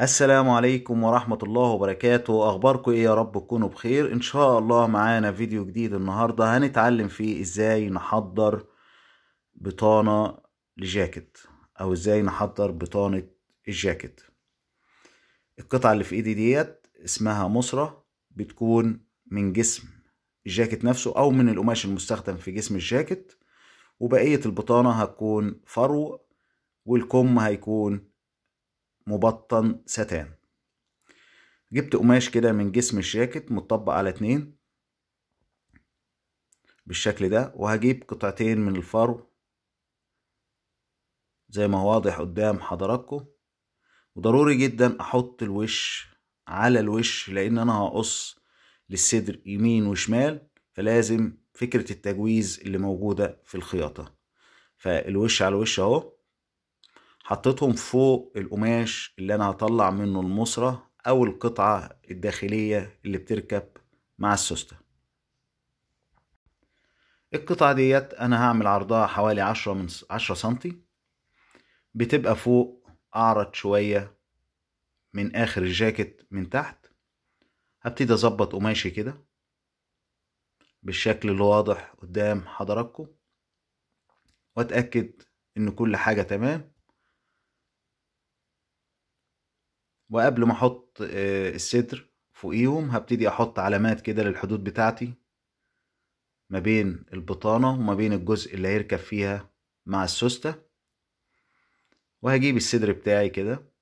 السلام عليكم ورحمة الله وبركاته أخباركم إيه يا رب تكونوا بخير إن شاء الله معانا فيديو جديد النهاردة هنتعلم فيه إزاي نحضر بطانة لجاكيت أو إزاي نحضر بطانة الجاكيت القطعة اللي في إيدي ديت اسمها مصرة بتكون من جسم الجاكيت نفسه أو من القماش المستخدم في جسم الجاكيت وبقية البطانة هتكون فرو والكم هيكون مبطن ستان جبت قماش كده من جسم الشاكت متطبق على اتنين بالشكل ده وهجيب قطعتين من الفرو زي ما هو واضح قدام حضراتكم وضروري جدا احط الوش على الوش لان انا هقص للصدر يمين وشمال فلازم فكرة التجويز اللي موجودة في الخياطة فالوش على الوش اهو حطيتهم فوق القماش اللي انا هطلع منه المصرة او القطعة الداخلية اللي بتركب مع السوستة القطعة ديت انا هعمل عرضها حوالي عشرة من عشرة سنتي بتبقى فوق اعرض شوية من اخر الجاكت من تحت هبتدي اظبط قماشي كده بالشكل الواضح قدام حضراتكم واتاكد ان كل حاجة تمام وقبل ما احط آه، الستر فوقيهم هبتدي احط علامات كده للحدود بتاعتي ما بين البطانة وما بين الجزء اللي هيركب فيها مع السوستة وهجيب الصدر بتاعي كده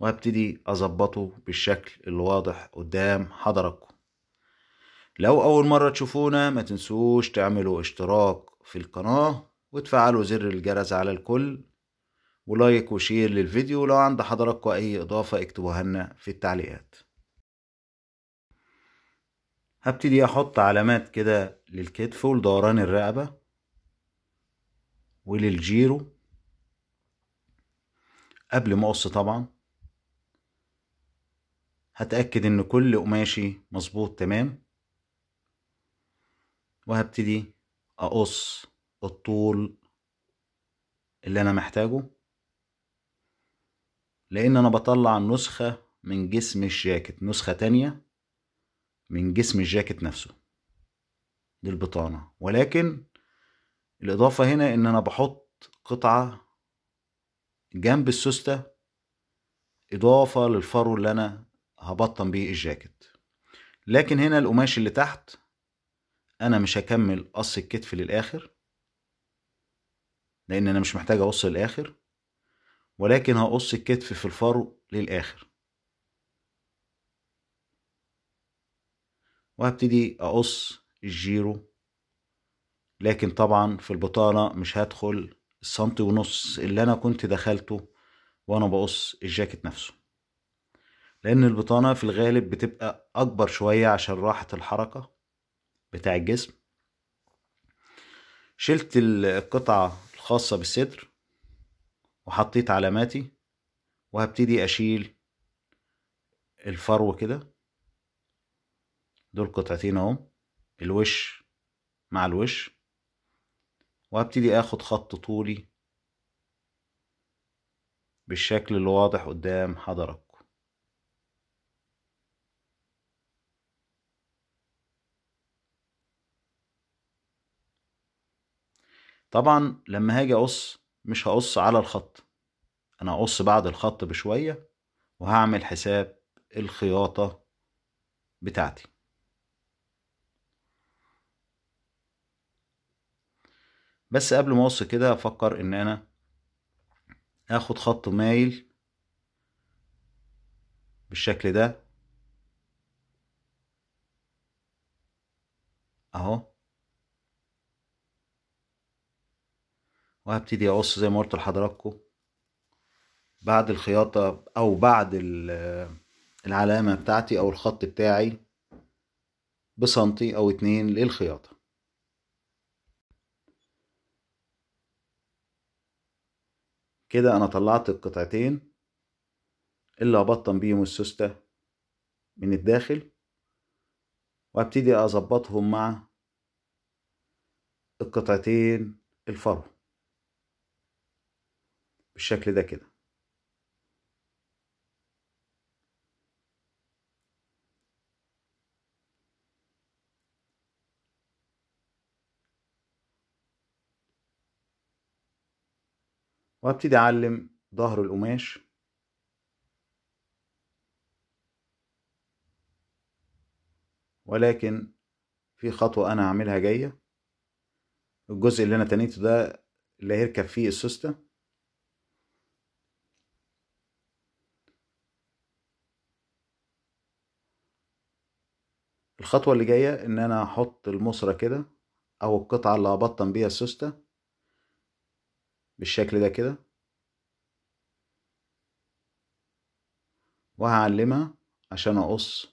وهبتدي اظبطه بالشكل الواضح قدام حضراتكم لو اول مرة تشوفونا ما تنسوش تعملوا اشتراك في القناة وتفعلوا زر الجرس على الكل ولايك وشير للفيديو لو عند حضراتكم أي إضافة اكتبوها لنا في التعليقات هبتدي أحط علامات كده للكتف ولدوران الرقبة وللجيرو قبل ما اقص طبعا هتأكد ان كل قماشي مظبوط تمام وهبتدي اقص الطول اللي انا محتاجه لان انا بطلع نسخة من جسم الجاكيت نسخة تانية من جسم الجاكيت نفسه دي البطانة ولكن الاضافة هنا ان انا بحط قطعة جنب السوستة اضافة للفرو اللي انا هبطن بيه الجاكيت لكن هنا القماش اللي تحت انا مش هكمل قص الكتف للاخر لان انا مش محتاج اقص للاخر ولكن هقص الكتف في الفرو للآخر وهبتدي أقص الجيرو لكن طبعا في البطانة مش هدخل السنتي ونص اللي أنا كنت دخلته وأنا بقص الجاكيت نفسه لأن البطانة في الغالب بتبقى أكبر شوية عشان راحة الحركة بتاع الجسم شلت القطعة الخاصة بالصدر وحطيت علاماتي وهبتدي اشيل الفرو كده دول قطعتين اهو الوش مع الوش وهبتدي اخد خط طولي بالشكل اللي واضح قدام حضرتك طبعا لما هاجي اقص مش هقص على الخط انا هقص بعد الخط بشوية وهعمل حساب الخياطة بتاعتي بس قبل ما اقص كده افكر ان انا اخد خط مايل بالشكل ده اهو وهبتدي اقص زي ما قلت لحضراتكم بعد الخياطة او بعد العلامة بتاعتي او الخط بتاعي بسنتي او اتنين للخياطة كده انا طلعت القطعتين اللي هبطن بيهم السوستة من الداخل وابتدي اظبطهم مع القطعتين الفرو بالشكل ده كده وابتدي اعلم ظهر القماش ولكن في خطوة أنا هعملها جاية الجزء اللي أنا تنيته ده اللي هيركب فيه السوستة الخطوة اللي جاية ان انا أحط المصرة كده او القطعة اللي هبطن بيها السوستة بالشكل ده كده وهعلمها عشان اقص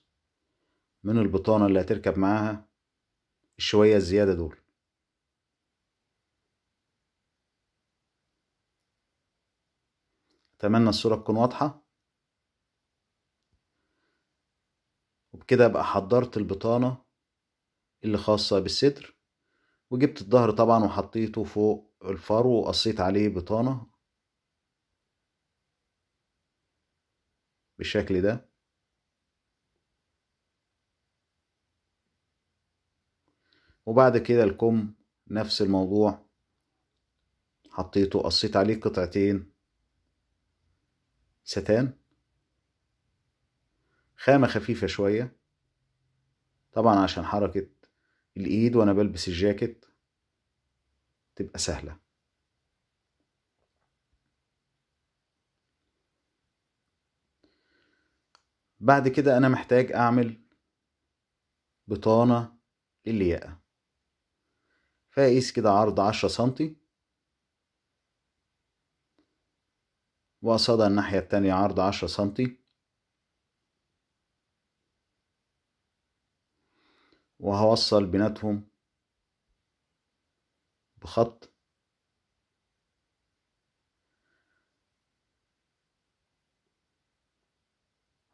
من البطانة اللي هتركب معاها الشوية الزيادة دول اتمنى الصورة تكون واضحة وبكده بقى حضرت البطانة اللي خاصة بالستر وجبت الظهر طبعا وحطيته فوق الفرو وقصيت عليه بطانة بالشكل ده وبعد كده الكم نفس الموضوع حطيته قصيت عليه قطعتين ستان خامة خفيفة شوية طبعا عشان حركة الإيد وأنا بلبس الجاكيت تبقى سهلة بعد كده أنا محتاج أعمل بطانة للياقة فأقيس كده عرض عشرة سنتي وقصادها الناحية التانية عرض عشرة سنتي وهوصل بيناتهم بخط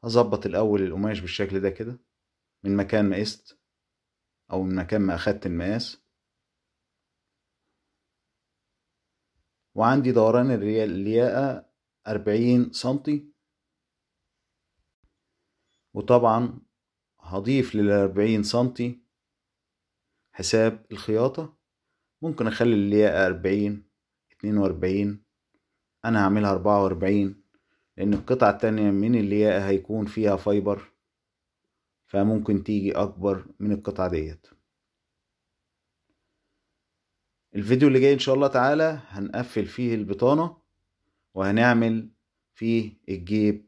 هظبط الاول القماش بالشكل ده كده من مكان ما قست او من مكان ما اخدت المقاس وعندي دوران الرياقة أربعين سنتي وطبعا هضيف للأربعين سنتي حساب الخياطة ممكن أخلي اللياقة أربعين اتنين وأربعين أنا هعملها أربعة وأربعين لأن القطعة التانية من اللياقة هيكون فيها فايبر فممكن تيجي أكبر من القطعة ديت الفيديو اللي جاي إن شاء الله تعالى هنقفل فيه البطانة وهنعمل فيه الجيب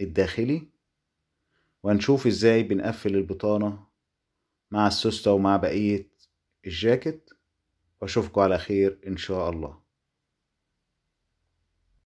الداخلي وهنشوف ازاي بنقفل البطانة مع السوستة ومع بقية الجاكيت واشوفكم على خير ان شاء الله